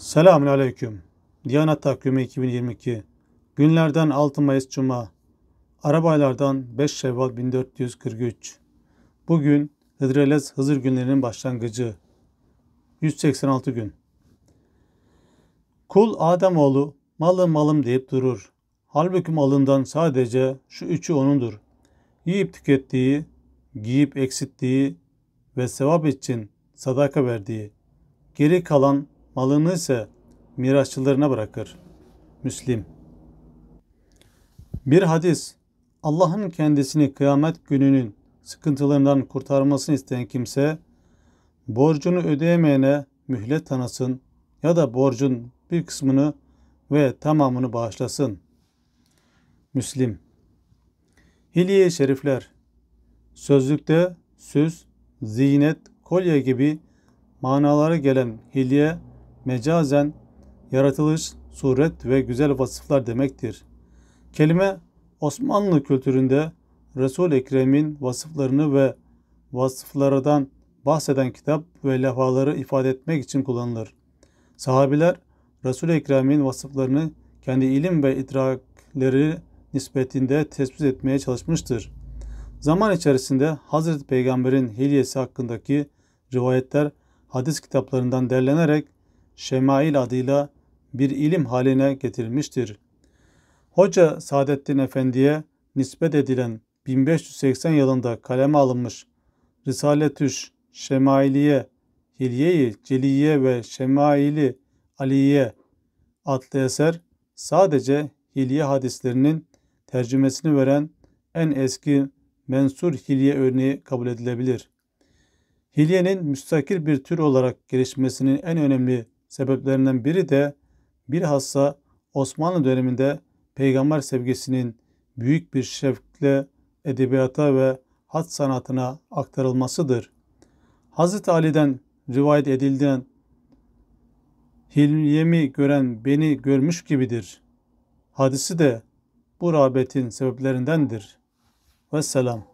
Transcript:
Selamun Aleyküm. Diyanet Takvimi 2022. Günlerden 6 Mayıs Cuma. Arabaylardan 5 Şevval 1443. Bugün Hıdrellez Hızır günlerinin başlangıcı. 186 gün. Kul Ademoğlu malım malım deyip durur. Halbuki malından sadece şu üçü onundur. Yiyip tükettiği, giyip eksittiği ve sevap için sadaka verdiği. Geri kalan malını ise mirasçılarına bırakır. Müslim Bir hadis Allah'ın kendisini kıyamet gününün sıkıntılarından kurtarmasını isteyen kimse borcunu ödeyemeyene mühlet tanısın ya da borcun bir kısmını ve tamamını bağışlasın. Müslim hilye Şerifler Sözlükte süs, ziynet, kolye gibi manaları gelen hilye mecazen yaratılış, suret ve güzel vasıflar demektir. Kelime Osmanlı kültüründe Resul-i Ekrem'in vasıflarını ve vasıflardan bahseden kitap ve levhaları ifade etmek için kullanılır. Sahabiler Resul-i Ekrem'in vasıflarını kendi ilim ve idrakleri nispetinde tespit etmeye çalışmıştır. Zaman içerisinde Hazreti Peygamber'in hilyesi hakkındaki rivayetler hadis kitaplarından derlenerek şemail adıyla bir ilim haline getirilmiştir. Hoca Saadettin Efendi'ye nispet edilen 1580 yılında kaleme alınmış Risaletüş, Şemailiye, Hilye-i Celiye ve Şemaili Aliye adlı eser sadece Hilye hadislerinin tercümesini veren en eski mensur hilye örneği kabul edilebilir. Hilyenin müstakil bir tür olarak gelişmesinin en önemli sebeplerinden biri de bilhassa Osmanlı döneminde peygamber sevgisinin büyük bir şevkle edebiyata ve hat sanatına aktarılmasıdır. Hz. Ali'den rivayet edildiğin Hilmiyemi gören beni görmüş gibidir. Hadisi de bu rağbetin sebeplerindendir. Vesselam.